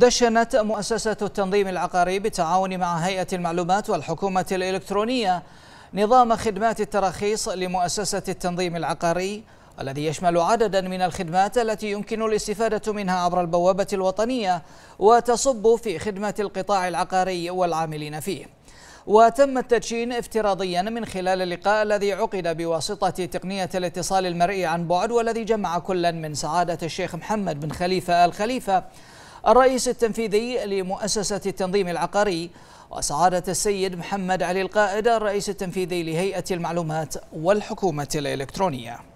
دشنت مؤسسة التنظيم العقاري بالتعاون مع هيئة المعلومات والحكومة الإلكترونية نظام خدمات التراخيص لمؤسسة التنظيم العقاري الذي يشمل عددا من الخدمات التي يمكن الاستفادة منها عبر البوابة الوطنية وتصب في خدمة القطاع العقاري والعاملين فيه وتم التدشين افتراضيا من خلال اللقاء الذي عقد بواسطة تقنية الاتصال المرئي عن بعد والذي جمع كلا من سعادة الشيخ محمد بن خليفة الخليفة الرئيس التنفيذي لمؤسسة التنظيم العقاري وسعادة السيد محمد علي القائد الرئيس التنفيذي لهيئة المعلومات والحكومة الإلكترونية